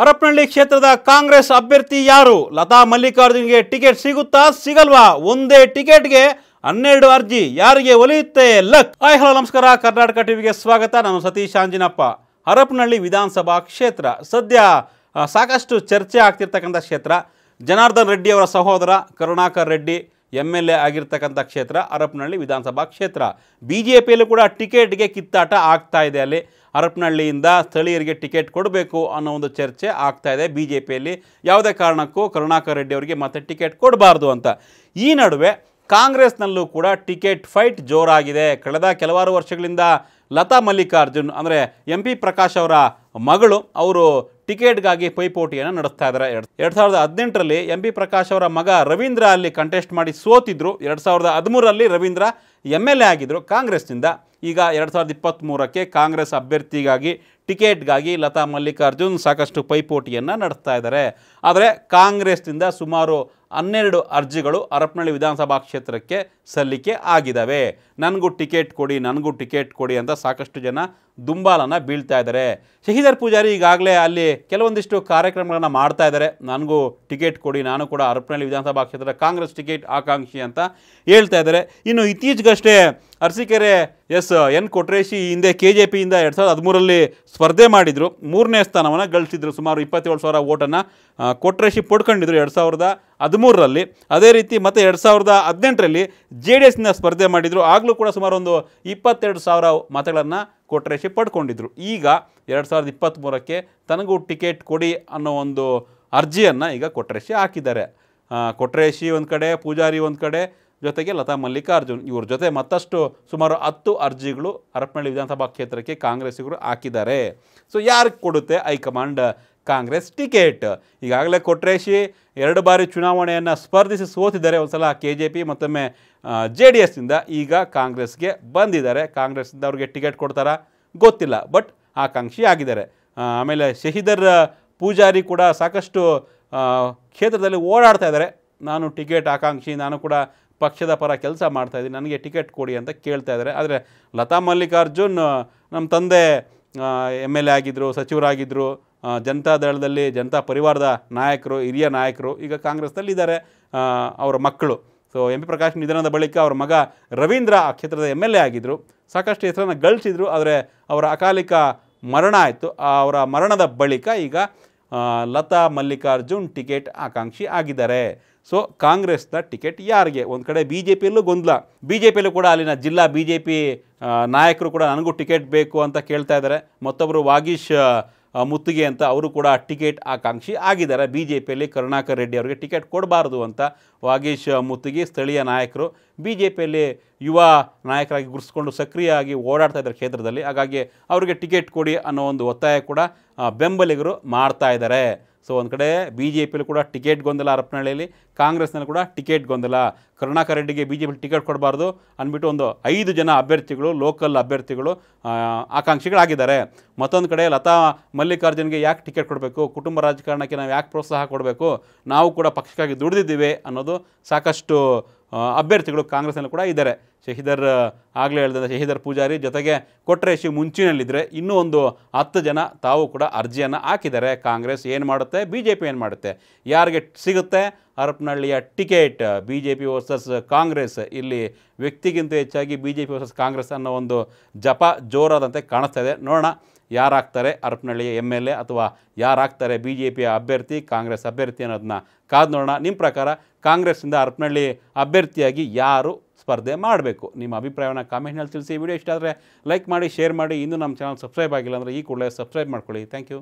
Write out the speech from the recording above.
ಹರಪನಹಳ್ಳಿ ಕ್ಷೇತ್ರದ ಕಾಂಗ್ರೆಸ್ ಅಭ್ಯರ್ಥಿ ಯಾರು ಲತಾ ಮಲ್ಲಿಕಾರ್ಜುನ್ಗೆ ಟಿಕೆಟ್ ಸಿಗುತ್ತಾ ಸಿಗಲ್ವಾ ಒಂದೇ ಟಿಕೆಟ್ಗೆ ಹನ್ನೆರಡು ಅರ್ಜಿ ಯಾರಿಗೆ ಒಲಿಯುತ್ತೆ ಲಕ್ ಹಾಯ್ ಹಲೋ ನಮಸ್ಕಾರ ಕರ್ನಾಟಕ ಟಿವಿಗೆ ಸ್ವಾಗತ ನಾನು ಸತೀಶ್ ಆಂಜಿನಪ್ಪ ಹರಪನಹಳ್ಳಿ ವಿಧಾನಸಭಾ ಕ್ಷೇತ್ರ ಸದ್ಯ ಸಾಕಷ್ಟು ಚರ್ಚೆ ಆಗ್ತಿರ್ತಕ್ಕಂಥ ಕ್ಷೇತ್ರ ಜನಾರ್ದನ್ ರೆಡ್ಡಿ ಅವರ ಸಹೋದರ Karunakar Reddy M L A ಆಗಿರ್ತಕ್ಕಂಥ ಕ್ಷೇತ್ರ ಹರಪನಹಳ್ಳಿ ವಿಧಾನಸಭಾ ಕ್ಷೇತ್ರ ಬಿ ಜೆ ಪಿಯಲ್ಲೂ ಕೂಡ ಟಿಕೆಟ್ಗೆ ಕಿತ್ತಾಟ ಆಗ್ತಾ ಇದೆ ಅಲ್ಲಿ ಹರಪನಹಳ್ಳಿಯಿಂದ ಸ್ಥಳೀಯರಿಗೆ ಟಿಕೆಟ್ ಕೊಡಬೇಕು ಅನ್ನೋ ಒಂದು ಚರ್ಚೆ ಆಗ್ತಾ ಇದೆ ಬಿ ಜೆ ಪಿಯಲ್ಲಿ ಯಾವುದೇ ಕಾರಣಕ್ಕೂ ಕರುಣಾಕರ್ ರೆಡ್ಡಿ ಅವರಿಗೆ ಮತ್ತೆ ಟಿಕೆಟ್ ಕೊಡಬಾರ್ದು ಅಂತ ಈ ನಡುವೆ ಕಾಂಗ್ರೆಸ್ನಲ್ಲೂ ಕೂಡ ಟಿಕೆಟ್ ಫೈಟ್ ಜೋರಾಗಿದೆ ಕಳೆದ ಕೆಲವಾರು ವರ್ಷಗಳಿಂದ ಲತಾ ಮಲ್ಲಿಕಾರ್ಜುನ್ ಅಂದರೆ ಎಂ ಪಿ ಪ್ರಕಾಶ್ ಅವರ ಮಗಳು ಅವರು ಟಿಕೆಟ್ಗಾಗಿ ಪೈಪೋಟಿಯನ್ನು ನಡೆಸ್ತಾ ಇದ್ದಾರೆ ಎರಡು ಎರಡು ಸಾವಿರದ ಹದಿನೆಂಟರಲ್ಲಿ ಎಂ ಬಿ ಪ್ರಕಾಶ್ ಅವರ ಮಗ ರವೀಂದ್ರ ಅಲ್ಲಿ ಕಂಟೆಸ್ಟ್ ಮಾಡಿ ಸೋತಿದ್ರು ಎರಡು ಸಾವಿರದ ಹದಿಮೂರಲ್ಲಿ ರವೀಂದ್ರ ಎಮ್ ಎಲ್ ಎ ಆಗಿದ್ದರು ಕಾಂಗ್ರೆಸ್ನಿಂದ ಈಗ ಎರಡು ಸಾವಿರದ ಇಪ್ಪತ್ತ್ಮೂರಕ್ಕೆ ಕಾಂಗ್ರೆಸ್ ಅಭ್ಯರ್ಥಿಗಾಗಿ ಟಿಕೆಟ್ಗಾಗಿ ಲತಾ ಮಲ್ಲಿಕಾರ್ಜುನ್ ಸಾಕಷ್ಟು ಪೈಪೋಟಿಯನ್ನು ನಡೆಸ್ತಾ ಇದ್ದಾರೆ ಆದರೆ ಕಾಂಗ್ರೆಸ್ನಿಂದ ಸುಮಾರು ಹನ್ನೆರಡು ಅರ್ಜಿಗಳು ಹರಪನಹಳ್ಳಿ ವಿಧಾನಸಭಾ ಕ್ಷೇತ್ರಕ್ಕೆ ಸಲ್ಲಿಕೆ ಆಗಿದ್ದಾವೆ ನನಗೂ ಟಿಕೆಟ್ ಕೊಡಿ ನನಗೂ ಟಿಕೆಟ್ ಕೊಡಿ ಅಂತ ಸಾಕಷ್ಟು ಜನ ದುಂಬಾಲನ್ನು ಬೀಳ್ತಾ ಇದ್ದಾರೆ ಶಹೀದರ್ ಪೂಜಾರಿ ಈಗಾಗಲೇ ಅಲ್ಲಿ ಕೆಲವೊಂದಿಷ್ಟು ಕಾರ್ಯಕ್ರಮಗಳನ್ನು ಮಾಡ್ತಾ ಇದ್ದಾರೆ ನನಗೂ ಟಿಕೆಟ್ ಕೊಡಿ ನಾನು ಕೂಡ ಹರಪನಹಳ್ಳಿ ವಿಧಾನಸಭಾ ಕ್ಷೇತ್ರ ಕಾಂಗ್ರೆಸ್ ಟಿಕೆಟ್ ಆಕಾಂಕ್ಷಿ ಅಂತ ಹೇಳ್ತಾ ಇದ್ದಾರೆ ಇನ್ನು ಇತ್ತೀಚೆಗಷ್ಟೇ ಅರಸಿಕೆರೆ ಎಸ್ ಎನ್ ಕೊಟ್ರೇಶಿ ಹಿಂದೆ ಕೆ ಜೆ ಪಿಯಿಂದ ಎರಡು ಸಾವಿರದ ಹದಿಮೂರಲ್ಲಿ ಸ್ಪರ್ಧೆ ಮಾಡಿದರು ಮೂರನೇ ಸ್ಥಾನವನ್ನು ಗಳಿಸಿದ್ರು ಸುಮಾರು ಇಪ್ಪತ್ತೇಳು ಸಾವಿರ ಓಟನ್ನು ಕೊಟ್ರೇಶಿ ಪಡ್ಕೊಂಡಿದ್ರು ಎರಡು ಸಾವಿರದ ಹದಿಮೂರರಲ್ಲಿ ಅದೇ ರೀತಿ ಮತ್ತು ಎರಡು ಸಾವಿರದ ಹದಿನೆಂಟರಲ್ಲಿ ಜೆ ಡಿ ಎಸ್ನಿಂದ ಸ್ಪರ್ಧೆ ಮಾಡಿದರು ಆಗಲೂ ಕೂಡ ಸುಮಾರು ಒಂದು ಇಪ್ಪತ್ತೆರಡು ಸಾವಿರ ಮತಗಳನ್ನು ಕೊಟ್ರೇಶಿ ಪಡ್ಕೊಂಡಿದ್ರು ಈಗ ಎರಡು ಸಾವಿರದ ಇಪ್ಪತ್ತ್ಮೂರಕ್ಕೆ ತನಗೂ ಟಿಕೆಟ್ ಕೊಡಿ ಅನ್ನೋ ಒಂದು ಅರ್ಜಿಯನ್ನು ಈಗ ಕೊಟ್ರೇಶಿ ಹಾಕಿದ್ದಾರೆ ಕೊಟ್ರೇಶಿ ಒಂದು ಕಡೆ ಪೂಜಾರಿ ಒಂದು ಕಡೆ ಜೊತೆಗೆ ಲತಾ ಮಲ್ಲಿಕಾರ್ಜುನ್ ಇವ್ರ ಜೊತೆ ಮತ್ತಷ್ಟು ಸುಮಾರು ಹತ್ತು ಅರ್ಜಿಗಳು ಹರಪನಹಳ್ಳಿ ವಿಧಾನಸಭಾ ಕ್ಷೇತ್ರಕ್ಕೆ ಕಾಂಗ್ರೆಸ್ಸಿಗರು ಹಾಕಿದ್ದಾರೆ ಸೊ ಯಾರಿಗೆ ಕೊಡುತ್ತೆ ಹೈಕಮಾಂಡ್ ಕಾಂಗ್ರೆಸ್ ಟಿಕೆಟ್ ಈಗಾಗಲೇ ಕೊಟ್ರೇಶಿ ಎರಡು ಬಾರಿ ಚುನಾವಣೆಯನ್ನು ಸ್ಪರ್ಧಿಸಿ ಸೋತಿದ್ದಾರೆ ಒಂದು ಸಲ ಕೆ ಜೆ ಪಿ ಮತ್ತೊಮ್ಮೆ ಜೆ ಡಿ ಎಸ್ನಿಂದ ಈಗ ಕಾಂಗ್ರೆಸ್ಗೆ ಬಂದಿದ್ದಾರೆ ಕಾಂಗ್ರೆಸ್ನಿಂದ ಅವ್ರಿಗೆ ಟಿಕೆಟ್ ಕೊಡ್ತಾರಾ ಗೊತ್ತಿಲ್ಲ ಬಟ್ ಆಕಾಂಕ್ಷಿ ಆಗಿದ್ದಾರೆ ಆಮೇಲೆ ಶಹಿದರ್ ಪೂಜಾರಿ ಕೂಡ ಸಾಕಷ್ಟು ಕ್ಷೇತ್ರದಲ್ಲಿ ಓಡಾಡ್ತಾ ಇದ್ದಾರೆ ನಾನು ಟಿಕೆಟ್ ಆಕಾಂಕ್ಷಿ ನಾನು ಕೂಡ ಪಕ್ಷದ ಪರ ಕೆಲಸ ಇದ್ದೀನಿ ನನಗೆ ಟಿಕೆಟ್ ಕೊಡಿ ಅಂತ ಕೇಳ್ತಾ ಇದ್ದಾರೆ ಆದರೆ ಲತಾ ಮಲ್ಲಿಕಾರ್ಜುನ್ ನಮ್ಮ ತಂದೆ ಎಮ್ ಎಲ್ ಎ ಆಗಿದ್ದರು ಸಚಿವರಾಗಿದ್ದರು ಜನತಾದಳದಲ್ಲಿ ಜನತಾ ಪರಿವಾರದ ನಾಯಕರು ಹಿರಿಯ ನಾಯಕರು ಈಗ ಕಾಂಗ್ರೆಸ್ನಲ್ಲಿ ಇದ್ದಾರೆ ಅವರ ಮಕ್ಕಳು ಸೊ ಎಂ ಪಿ ಪ್ರಕಾಶ್ ನಿಧನದ ಬಳಿಕ ಅವರ ಮಗ ರವೀಂದ್ರ ಆ ಕ್ಷೇತ್ರದ ಎಮ್ ಎಲ್ ಎ ಆಗಿದ್ದರು ಸಾಕಷ್ಟು ಹೆಸರನ್ನು ಗಳಿಸಿದರು ಆದರೆ ಅವರ ಅಕಾಲಿಕ ಮರಣ ಆಯಿತು ಅವರ ಮರಣದ ಬಳಿಕ ಈಗ ಲತಾ ಮಲ್ಲಿಕಾರ್ಜುನ್ ಟಿಕೆಟ್ ಆಕಾಂಕ್ಷಿ ಆಗಿದ್ದಾರೆ ಸೊ ಕಾಂಗ್ರೆಸ್ನ ಟಿಕೆಟ್ ಯಾರಿಗೆ ಒಂದು ಕಡೆ ಬಿ ಜೆ ಪಿಯಲ್ಲೂ ಗೊಂದಲ ಬಿ ಜೆ ಪಿಯಲ್ಲೂ ಕೂಡ ಅಲ್ಲಿನ ಜಿಲ್ಲಾ ಬಿ ಜೆ ಪಿ ನಾಯಕರು ಕೂಡ ನನಗೂ ಟಿಕೆಟ್ ಬೇಕು ಅಂತ ಕೇಳ್ತಾ ಇದ್ದಾರೆ ಮತ್ತೊಬ್ಬರು ವಾಗೀಶ್ ಮುತ್ತಿಗೆ ಅಂತ ಅವರು ಕೂಡ ಟಿಕೆಟ್ ಆಕಾಂಕ್ಷಿ ಆಗಿದ್ದಾರೆ ಬಿ ಜೆ ಪಿಯಲ್ಲಿ ಕರುಣಾಕರ್ ರೆಡ್ಡಿ ಅವರಿಗೆ ಟಿಕೆಟ್ ಕೊಡಬಾರ್ದು ಅಂತ ವಾಗೇಶ್ ಮುತ್ತಿಗೆ ಸ್ಥಳೀಯ ನಾಯಕರು ಬಿ ಜೆ ಪಿಯಲ್ಲಿ ಯುವ ನಾಯಕರಾಗಿ ಗುರುಸ್ಕೊಂಡು ಸಕ್ರಿಯವಾಗಿ ಓಡಾಡ್ತಾ ಇದ್ದಾರೆ ಕ್ಷೇತ್ರದಲ್ಲಿ ಹಾಗಾಗಿ ಅವರಿಗೆ ಟಿಕೆಟ್ ಕೊಡಿ ಅನ್ನೋ ಒಂದು ಒತ್ತಾಯ ಕೂಡ ಬೆಂಬಲಿಗರು ಮಾಡ್ತಾ ಇದ್ದಾರೆ ಸೊ ಒಂದು ಕಡೆ ಬಿ ಜೆ ಪಿಲಿ ಕೂಡ ಟಿಕೆಟ್ ಗೊಂದಲ ಹರಪನಹಳ್ಳಿಯಲ್ಲಿ ಕಾಂಗ್ರೆಸ್ನಲ್ಲಿ ಕೂಡ ಟಿಕೆಟ್ ಗೊಂದಲ ಕರುಣಾಕರ್ ರೆಡ್ಡಿಗೆ ಬಿ ಜೆ ಪಿಲಿ ಟಿಕೆಟ್ ಕೊಡಬಾರ್ದು ಅಂದ್ಬಿಟ್ಟು ಒಂದು ಐದು ಜನ ಅಭ್ಯರ್ಥಿಗಳು ಲೋಕಲ್ ಅಭ್ಯರ್ಥಿಗಳು ಆಕಾಂಕ್ಷಿಗಳಾಗಿದ್ದಾರೆ ಮತ್ತೊಂದು ಕಡೆ ಲತಾ ಮಲ್ಲಿಕಾರ್ಜುನ್ಗೆ ಯಾಕೆ ಟಿಕೆಟ್ ಕೊಡಬೇಕು ಕುಟುಂಬ ರಾಜಕಾರಣಕ್ಕೆ ನಾವು ಯಾಕೆ ಪ್ರೋತ್ಸಾಹ ಕೊಡಬೇಕು ನಾವು ಕೂಡ ಪಕ್ಷಕ್ಕಾಗಿ ದುಡಿದಿದ್ದೀವಿ ಅನ್ನೋದು ಸಾಕಷ್ಟು ಅಭ್ಯರ್ಥಿಗಳು ಕಾಂಗ್ರೆಸ್ನಲ್ಲಿ ಕೂಡ ಇದ್ದಾರೆ ಶಹೀದರ್ ಆಗಲೇ ಹೇಳಿದಂಥ ಶಶಿಧರ್ ಪೂಜಾರಿ ಜೊತೆಗೆ ಕೊಟ್ರೇಶಿ ಮುಂಚಿನಲ್ಲಿದ್ದರೆ ಇನ್ನೂ ಒಂದು ಹತ್ತು ಜನ ತಾವು ಕೂಡ ಅರ್ಜಿಯನ್ನು ಹಾಕಿದ್ದಾರೆ ಕಾಂಗ್ರೆಸ್ ಏನು ಮಾಡುತ್ತೆ ಬಿ ಜೆ ಪಿ ಏನು ಮಾಡುತ್ತೆ ಯಾರಿಗೆ ಸಿಗುತ್ತೆ ಹರಪನಹಳ್ಳಿಯ ticket B J P versus Congress ಇಲ್ಲಿ ವ್ಯಕ್ತಿಗಿಂತ ಹೆಚ್ಚಾಗಿ B J P versus Congress ಅನ್ನೋ ಒಂದು ಜಪ ಜೋರಾದಂತೆ ಕಾಣಿಸ್ತಾ ಇದೆ ನೋಡೋಣ ಯಾರಾಗ್ತಾರೆ ಹರಪನಹಳ್ಳಿಯ ಎಮ್ ಎಲ್ ಎ ಅಥವಾ ಯಾರಾಗ್ತಾರೆ ಬಿ ಜೆ ಪಿಯ ಅಭ್ಯರ್ಥಿ ಕಾಂಗ್ರೆಸ್ ಅಭ್ಯರ್ಥಿ ಅನ್ನೋದನ್ನ ಕಾದು ನೋಡೋಣ ನಿಮ್ಮ ಪ್ರಕಾರ ಕಾಂಗ್ರೆಸ್ನಿಂದ ಹರಪನಹಳ್ಳಿ ಅಭ್ಯರ್ಥಿಯಾಗಿ ಯಾರು ಸ್ಪರ್ಧೆ ಮಾಡಬೇಕು ನಿಮ್ಮ ಅಭಿಪ್ರಾಯವನ್ನು ಕಾಮೆಂಟ್ನಲ್ಲಿ ತಿಳಿಸಿ ವಿಡಿಯೋ ಇಷ್ಟ ಆದರೆ ಲೈಕ್ ಮಾಡಿ ಶೇರ್ ಮಾಡಿ ಇನ್ನೂ ನಮ್ಮ ಚಾನಲ್ ಸಬ್ಸ್ಕ್ರೈಬ್ ಆಗಿಲ್ಲ ಅಂದರೆ ಈ ಕೂಡಲೇ ಸಬ್ಸ್ಕ್ರೈಬ್ ಮಾಡ್ಕೊಳ್ಳಿ ಥ್ಯಾಂಕ್ ಯು